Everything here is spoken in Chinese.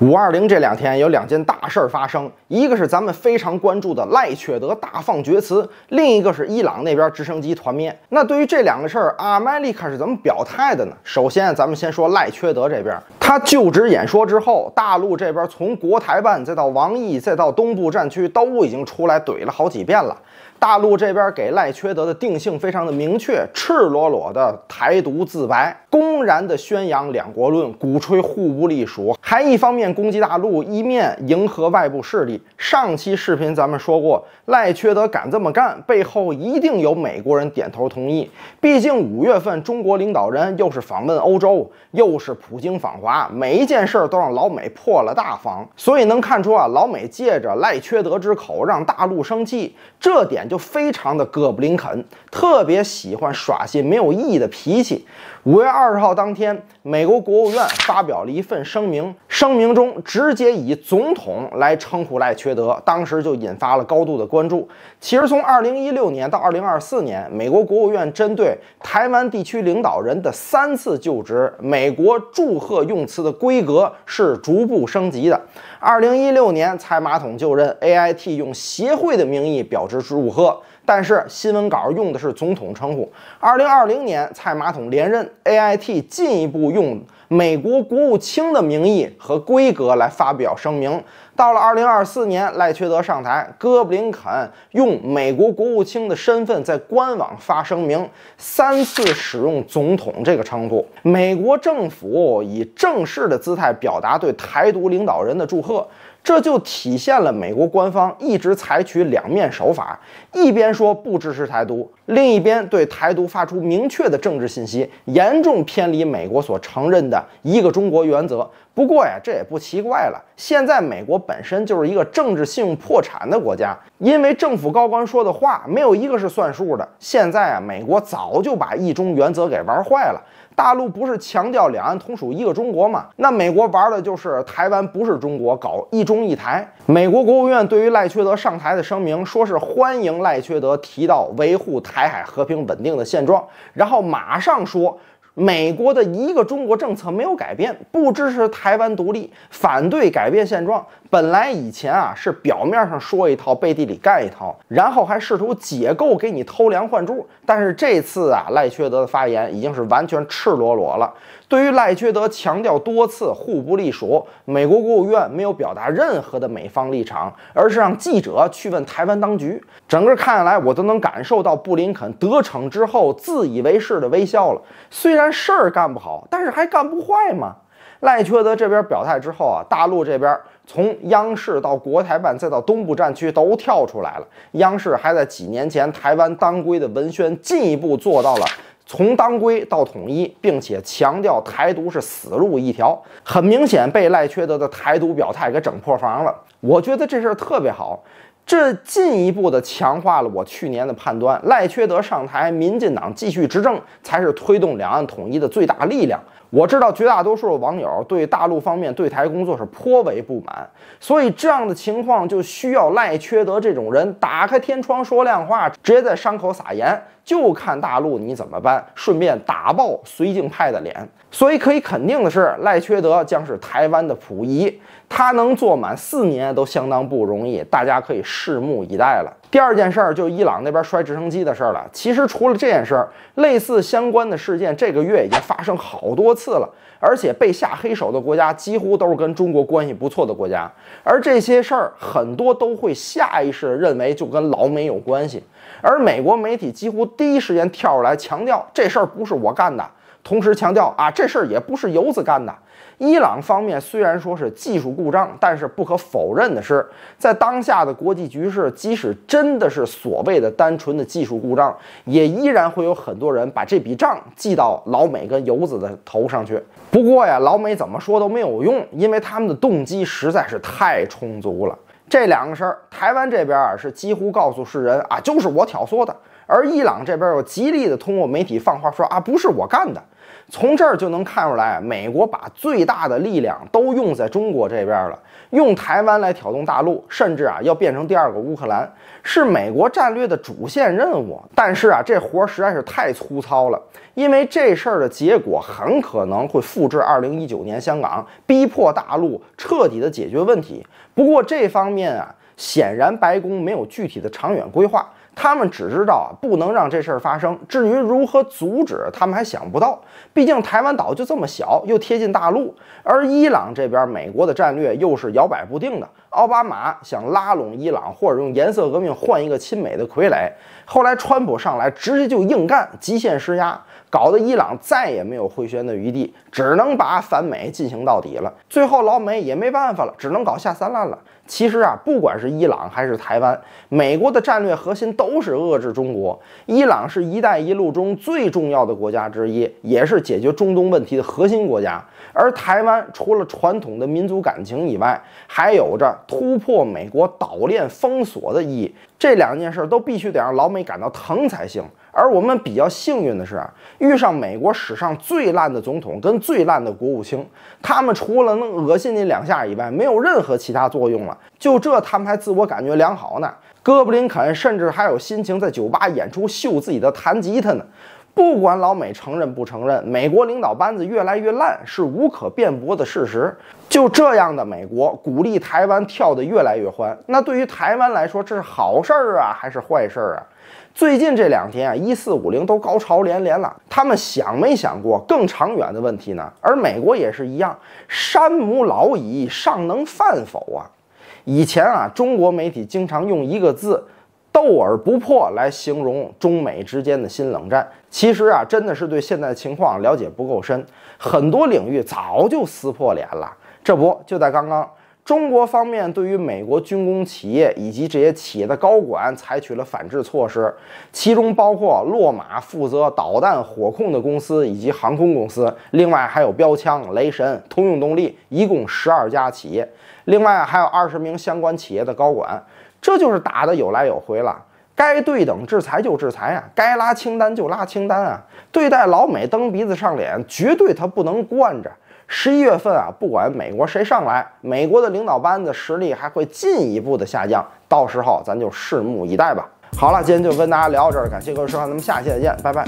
五二零这两天有两件大事儿发生，一个是咱们非常关注的赖彻德大放厥词，另一个是伊朗那边直升机团灭。那对于这两个事儿，阿麦利卡是怎么表态的呢？首先，咱们先说赖缺德这边。他就职演说之后，大陆这边从国台办再到王毅，再到东部战区都已经出来怼了好几遍了。大陆这边给赖缺德的定性非常的明确，赤裸裸的台独自白，公然的宣扬两国论，鼓吹互不隶属，还一方面攻击大陆，一面迎合外部势力。上期视频咱们说过，赖缺德敢这么干，背后一定有美国人点头同意。毕竟五月份中国领导人又是访问欧洲，又是普京访华。每一件事儿都让老美破了大防，所以能看出啊，老美借着赖缺德之口让大陆生气，这点就非常的哥布林肯，特别喜欢耍些没有意义的脾气。五月二十号当天，美国国务院发表了一份声明，声明中直接以总统来称呼赖缺德，当时就引发了高度的关注。其实从二零一六年到二零二四年，美国国务院针对台湾地区领导人的三次就职，美国祝贺用。次的规格是逐步升级的。二零一六年，踩马桶就任，A I T 用协会的名义表示祝贺。但是新闻稿用的是总统称呼。二零二零年蔡马桶连任 AIT，进一步用美国国务卿的名义和规格来发表声明。到了二零二四年赖缺德上台，哥布林肯用美国国务卿的身份在官网发声明，三次使用总统这个称呼。美国政府以正式的姿态表达对台独领导人的祝贺。这就体现了美国官方一直采取两面手法，一边说不支持台独，另一边对台独发出明确的政治信息，严重偏离美国所承认的一个中国原则。不过呀，这也不奇怪了。现在美国本身就是一个政治信用破产的国家，因为政府高官说的话没有一个是算数的。现在啊，美国早就把“一中”原则给玩坏了。大陆不是强调两岸同属一个中国吗？那美国玩的就是台湾不是中国，搞“一中一台”。美国国务院对于赖缺德上台的声明，说是欢迎赖缺德提到维护台海和平稳定的现状，然后马上说。美国的一个中国政策没有改变，不支持台湾独立，反对改变现状。本来以前啊是表面上说一套，背地里干一套，然后还试图解构给你偷梁换柱。但是这次啊，赖缺德的发言已经是完全赤裸裸了。对于赖缺德强调多次互不隶属，美国国务院没有表达任何的美方立场，而是让记者去问台湾当局。整个看下来，我都能感受到布林肯得逞之后自以为是的微笑了。虽然事儿干不好，但是还干不坏嘛？赖缺德这边表态之后啊，大陆这边。从央视到国台办再到东部战区都跳出来了。央视还在几年前台湾当归的文宣进一步做到了从当归到统一，并且强调台独是死路一条。很明显被赖缺德的台独表态给整破防了。我觉得这事儿特别好，这进一步的强化了我去年的判断：赖缺德上台，民进党继续执政才是推动两岸统一的最大力量。我知道绝大多数的网友对大陆方面对台工作是颇为不满，所以这样的情况就需要赖缺德这种人打开天窗说亮话，直接在伤口撒盐。就看大陆你怎么办，顺便打爆绥靖派的脸。所以可以肯定的是，赖缺德将是台湾的溥仪，他能坐满四年都相当不容易。大家可以拭目以待了。第二件事儿就伊朗那边摔直升机的事儿了。其实除了这件事儿，类似相关的事件这个月已经发生好多次了，而且被下黑手的国家几乎都是跟中国关系不错的国家。而这些事儿很多都会下意识地认为就跟老美有关系，而美国媒体几乎。第一时间跳出来强调这事儿不是我干的，同时强调啊，这事儿也不是游子干的。伊朗方面虽然说是技术故障，但是不可否认的是，在当下的国际局势，即使真的是所谓的单纯的技术故障，也依然会有很多人把这笔账记到老美跟游子的头上去。不过呀，老美怎么说都没有用，因为他们的动机实在是太充足了。这两个事儿，台湾这边啊是几乎告诉世人啊，就是我挑唆的。而伊朗这边又极力的通过媒体放话说啊，不是我干的。从这儿就能看出来，美国把最大的力量都用在中国这边了，用台湾来挑动大陆，甚至啊要变成第二个乌克兰，是美国战略的主线任务。但是啊，这活实在是太粗糙了，因为这事儿的结果很可能会复制2019年香港，逼迫大陆彻底的解决问题。不过这方面啊，显然白宫没有具体的长远规划。他们只知道啊，不能让这事儿发生。至于如何阻止，他们还想不到。毕竟台湾岛就这么小，又贴近大陆，而伊朗这边，美国的战略又是摇摆不定的。奥巴马想拉拢伊朗，或者用颜色革命换一个亲美的傀儡。后来川普上来直接就硬干，极限施压，搞得伊朗再也没有回旋的余地，只能把反美进行到底了。最后老美也没办法了，只能搞下三滥了。其实啊，不管是伊朗还是台湾，美国的战略核心都是遏制中国。伊朗是一带一路中最重要的国家之一，也是解决中东问题的核心国家。而台湾除了传统的民族感情以外，还有着。突破美国岛链封锁的意义，这两件事儿都必须得让老美感到疼才行。而我们比较幸运的是，遇上美国史上最烂的总统跟最烂的国务卿，他们除了能恶心你两下以外，没有任何其他作用了。就这，他还自我感觉良好呢。哥布林肯甚至还有心情在酒吧演出秀自己的弹吉他呢。不管老美承认不承认，美国领导班子越来越烂是无可辩驳的事实。就这样的美国，鼓励台湾跳得越来越欢，那对于台湾来说，这是好事儿啊，还是坏事儿啊？最近这两天啊，一四五零都高潮连连了，他们想没想过更长远的问题呢？而美国也是一样，山姆老矣，尚能饭否啊？以前啊，中国媒体经常用一个字。斗而不破来形容中美之间的新冷战，其实啊，真的是对现在情况了解不够深，很多领域早就撕破脸了。这不，就在刚刚，中国方面对于美国军工企业以及这些企业的高管采取了反制措施，其中包括落马负责导弹火控的公司以及航空公司，另外还有标枪、雷神、通用动力，一共十二家企业，另外还有二十名相关企业的高管。这就是打的有来有回了，该对等制裁就制裁啊，该拉清单就拉清单啊，对待老美蹬鼻子上脸，绝对他不能惯着。十一月份啊，不管美国谁上来，美国的领导班子实力还会进一步的下降，到时候咱就拭目以待吧。好了，今天就跟大家聊到这儿，感谢各位收看，咱们下期再见，拜拜。